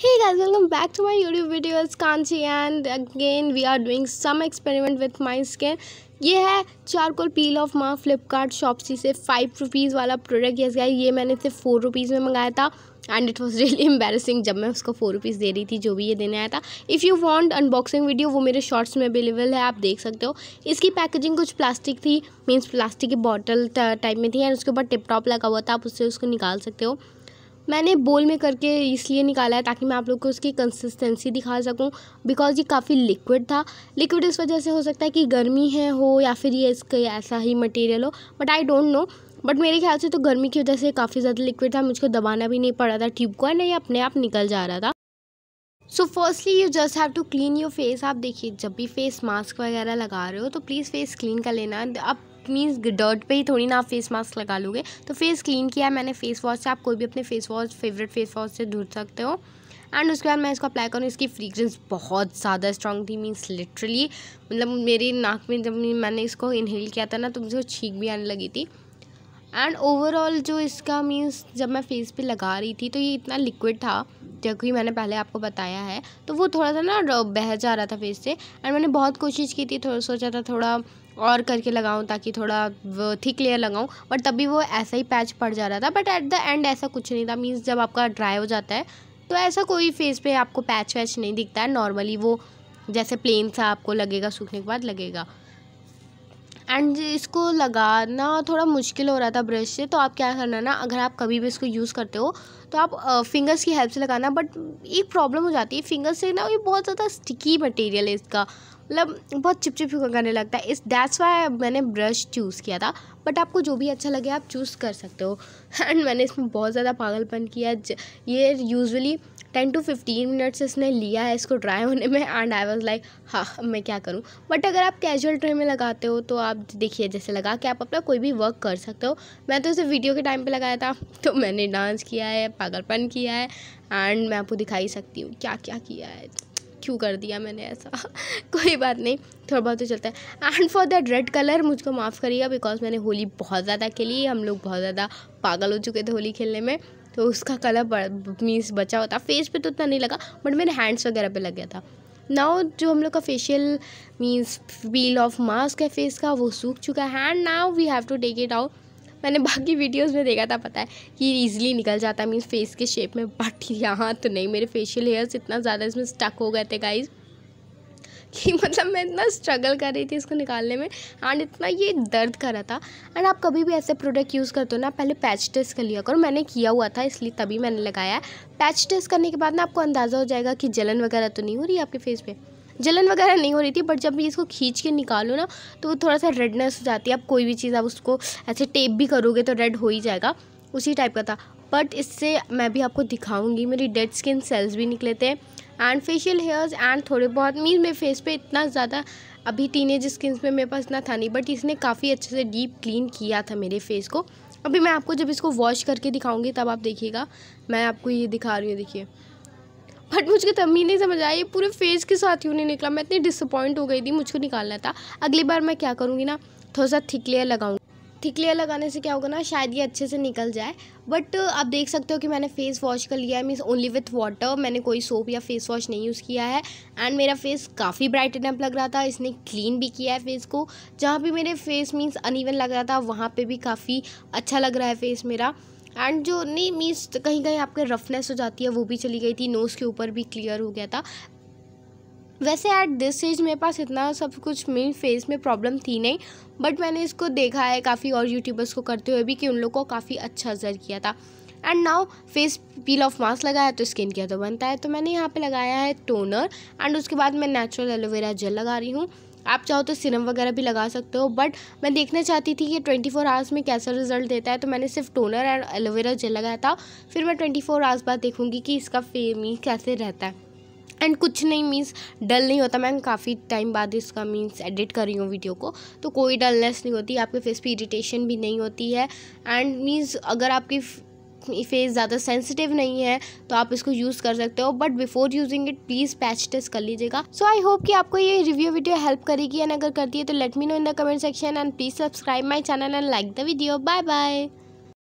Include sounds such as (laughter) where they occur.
hey guys welcome back to my youtube videos kanchi and again we are doing some experiment with my skin ये है charcoal peel of माँ फ्लिपकार्ट शॉपसी से five rupees वाला product yes guys ये मैंने इसे four rupees में मंगाया था and it was really embarrassing जब मैं उसको फोर रुपीज़ दे रही थी जो भी ये देने आया था if you want unboxing video वो मेरे शॉर्ट्स में अवेलेबल है आप देख सकते हो इसकी पैकेजिंग कुछ प्लास्टिक थी मीन्स प्लास्टिक की बॉटल टाइप में थी एंड उसके ऊपर टिप टॉप लगा हुआ था आप उससे उसको निकाल सकते हो मैंने बोल में करके इसलिए निकाला है ताकि मैं आप लोग को उसकी कंसिस्टेंसी दिखा सकूं बिकॉज ये काफ़ी लिक्विड था लिक्विड इस वजह से हो सकता है कि गर्मी है हो या फिर ये इसका ऐसा ही मटेरियल हो but I don't know but मेरे ख्याल से तो गर्मी की वजह से काफ़ी ज़्यादा लिक्विड था मुझको दबाना भी नहीं पड़ा था ट्यूब को ना ये अपने आप निकल जा रहा था so firstly you just have to clean your face आप देखिए जब भी फेस मास्क वगैरह लगा रहे हो तो प्लीज़ फेस क्लीन कर लेना अब इट मीन्स डर्ट पे ही थोड़ी ना आप फेस मास्क लगा लोगे तो फेस क्लीन किया है मैंने फेस वॉश से आप कोई भी अपने face wash favourite face wash से धुल सकते हो एंड उसके बाद मैं इसको अप्लाई करूँ इसकी फ्रीग्रेंस बहुत ज़्यादा स्ट्रॉन्ग थी मीन्स लिटरली मतलब मेरी नाक में जब मैंने इसको इनहेल किया था ना तो मुझे छींक भी आने लगी थी एंड ओवरऑल जो इसका मीन्स जब मैं फेस पे लगा रही थी तो ये इतना लिक्विड था जब कि मैंने पहले आपको बताया है तो वो थोड़ा सा ना बह जा रहा था फेस से एंड मैंने बहुत कोशिश की थी थोड़ा सोचा था थोड़ा और करके लगाऊँ ताकि थोड़ा थिक लेयर लगाऊँ बट तब भी वो ऐसा ही पैच पड़ जा रहा था बट एट द एंड ऐसा कुछ नहीं था मीन्स जब आपका ड्राई हो जाता है तो ऐसा कोई फेस पे आपको पैच वैच नहीं दिखता है नॉर्मली वो जैसे प्लेन सा आपको लगेगा सूखने के बाद लगेगा एंड इसको लगाना थोड़ा मुश्किल हो रहा था ब्रश से तो आप क्या करना ना अगर आप कभी भी इसको यूज़ करते हो तो आप फिंगर्स की हेल्प से लगाना बट एक प्रॉब्लम हो जाती है फिंगर्स से ना ये बहुत ज़्यादा स्टिकी मटेरियल है इसका मतलब बहुत चिपचिप करने लगता है इस डैट्स वाई मैंने ब्रश चूज़ किया था बट आपको जो भी अच्छा लगे आप चूज़ कर सकते हो एंड मैंने इसमें बहुत ज़्यादा पागलपन किया ये usually ten to fifteen minutes इसने लिया है इसको ड्राई होने में एंड आई वाज लाइक हाँ मैं क्या करूँ बट अगर आप कैजुअल ट्रे में लगाते हो तो आप देखिए जैसे लगा के आप अपना कोई भी वर्क कर सकते हो मैं तो इसे वीडियो के टाइम पे लगाया था तो मैंने डांस किया है पागलपन किया है एंड मैं आपको दिखाई सकती हूँ क्या क्या किया है क्यों कर दिया मैंने ऐसा (laughs) कोई बात नहीं थोड़ा बहुत तो चलता है and for that red colour मुझको माफ़ करिएगा बिकॉज मैंने होली बहुत ज़्यादा खेली हम लोग बहुत ज़्यादा पागल हो चुके थे होली खेलने में तो उसका कलर मीन्स बचा होता फेस पे तो उतना नहीं लगा बट मेरे हैंड्स वगैरह पे लग गया था नाउ जो हम लोग का facial means peel off mask है फेस का वो सूख चुका है and now we have to take it out मैंने बाकी वीडियोस में देखा था पता है कि ईजिली निकल जाता है मीन फेस के शेप में बट (laughs) यहाँ तो नहीं मेरे फेशियल हेयर्स इतना ज़्यादा इसमें स्टक हो गए थे गाइज़ कि मतलब मैं इतना स्ट्रगल कर रही थी इसको निकालने में एंड इतना ये दर्द कर रहा था एंड आप कभी भी ऐसे प्रोडक्ट यूज़ करते हो ना पहले पैच टेस्ट कर लिया करो मैंने किया हुआ था इसलिए तभी मैंने लगाया पैच टेस्ट करने के बाद ना आपको अंदाज़ा हो जाएगा कि जलन वगैरह तो नहीं हो रही आपके फेस पर जलन वगैरह नहीं हो रही थी बट जब भी इसको खींच के निकालो ना तो वो थोड़ा सा रेडनेस हो जाती है आप कोई भी चीज़ आप उसको ऐसे टेप भी करोगे तो रेड हो ही जाएगा उसी टाइप का था बट इससे मैं भी आपको दिखाऊंगी मेरी डेड स्किन सेल्स भी निकले थे एंड फेशियल हेयर्स एंड थोड़े बहुत मीन मेरे फेस पे इतना ज़्यादा अभी टीन एज स्किन पर मेरे पास इतना था नहीं बट इसने काफ़ी अच्छे से डीप क्लीन किया था मेरे फेस को अभी मैं आपको जब इसको वॉश करके दिखाऊंगी तब आप देखिएगा मैं आपको ये दिखा रही हूँ देखिए बट मुझको तभी नहीं समझ आया ये पूरे फेस के साथ ही नहीं निकला मैं इतनी डिसअपॉइंट हो गई थी मुझको निकालना था अगली बार मैं क्या करूँगी ना थोड़ा सा थिक लेयर लगाऊंगी थिक लेयर लगाने से क्या होगा ना शायद ये अच्छे से निकल जाए बट आप देख सकते हो कि मैंने फेस वॉश कर लिया है मीन्स ओनली विथ वाटर मैंने कोई सोप या फेस वॉश नहीं यूज़ किया है एंड मेरा फेस काफ़ी ब्राइट एंड लग रहा था इसने क्लीन भी किया है फेस को जहाँ भी मेरे फेस मीन्स अनइवन लग रहा था वहाँ पर भी काफ़ी अच्छा लग रहा है फेस मेरा एंड जो नहीं मीन्स कहीं कहीं आपके रफनेस हो जाती है वो भी चली गई थी नोज़ के ऊपर भी क्लियर हो गया था वैसे एट दिस एज मेरे पास इतना सब कुछ मेरी फेस में प्रॉब्लम थी नहीं बट मैंने इसको देखा है काफ़ी और यूट्यूबर्स को करते हुए भी कि उन लोग को काफ़ी अच्छा असर किया था and now face peel off mask लगाया तो स्किन केयर तो बनता है तो मैंने यहाँ पे लगाया है टोनर एंड उसके बाद मैं नेचुरल एलोवेरा जेल लगा रही हूँ आप चाहो तो सिरम वगैरह भी लगा सकते हो बट मैं देखना चाहती थी कि ट्वेंटी फोर आवर्स में कैसा रिजल्ट देता है तो मैंने सिर्फ टोनर एंड एलोवेरा जेल लगाया था फिर मैं ट्वेंटी फोर आवर्स बाद देखूँगी कि इसका ही कैसे रहता है एंड कुछ नहीं मीन्स डल नहीं होता मैं काफ़ी टाइम बाद इसका मीन्स एडिट कर रही हूँ वीडियो को तो कोई डलनेस नहीं होती आपके फेस पे इरिटेशन भी नहीं होती है एंड मीन्स अगर आपकी फेस ज़्यादा सेंसिटिव नहीं है तो आप इसको यूज़ कर सकते हो but before using it please patch test कर लीजिएगा सो आई होप कि आपको ये रिव्यू वीडियो हेल्प करेगी एंड अगर करती है तो let me know in the comment section and please subscribe my channel and like the video bye bye